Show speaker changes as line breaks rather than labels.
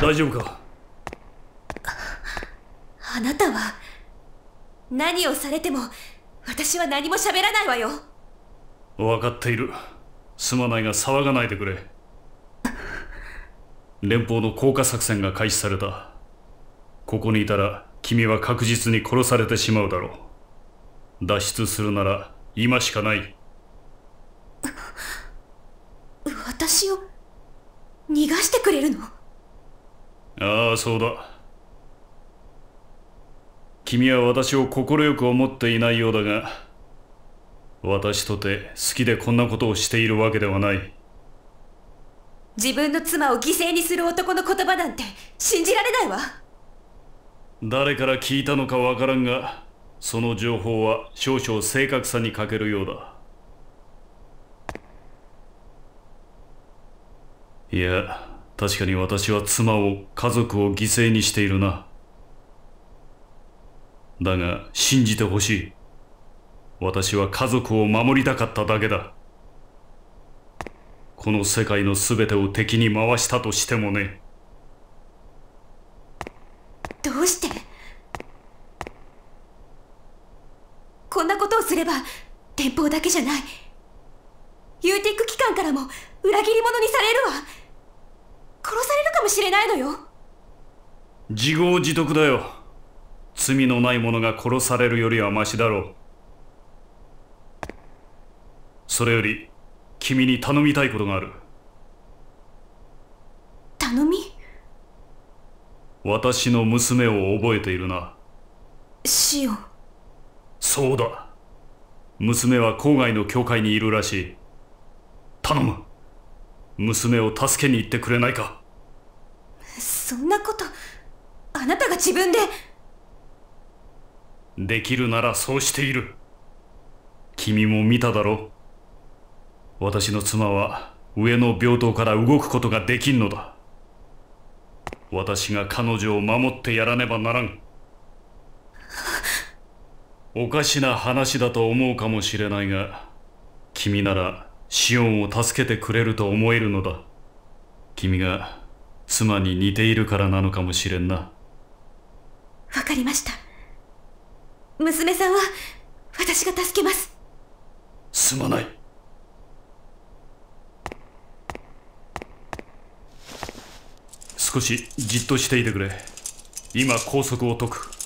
大丈夫かあなたは何をされても私は何も喋らないわよ分かっているすまないが騒がないでくれ連邦の降下作戦が開始されたここにいたら君は確実に殺されてしまうだろう脱出するなら今しかない私を逃がしてくれるのああそうだ君は私を快く思っていないようだが私とて好きでこんなことをしているわけではない自分の妻を犠牲にする男の言葉なんて信じられないわ誰から聞いたのかわからんがその情報は少々正確さに欠けるようだいや確かに私は妻を家族を犠牲にしているなだが信じてほしい私は家族を守りたかっただけだこの世界の全てを敵に回したとしてもねどうしてこんなことをすれば電報だけじゃないユーティック機関からも裏切り者にされるわ殺されるかもしれないのよ自業自得だよ罪のない者が殺されるよりはマシだろうそれより君に頼みたいことがある頼み私の娘を覚えているなシオそうだ娘は郊外の教会にいるらしい頼む娘を助けに行ってくれないかそんなことあなたが自分でできるならそうしている君も見ただろう私の妻は上の病棟から動くことができんのだ私が彼女を守ってやらねばならんおかしな話だと思うかもしれないが君ならシオンを助けてくれると思えるのだ君が妻に似ているからなのかもしれんなわかりました娘さんは私が助けますすまない少しじっとしていてくれ今拘束を解く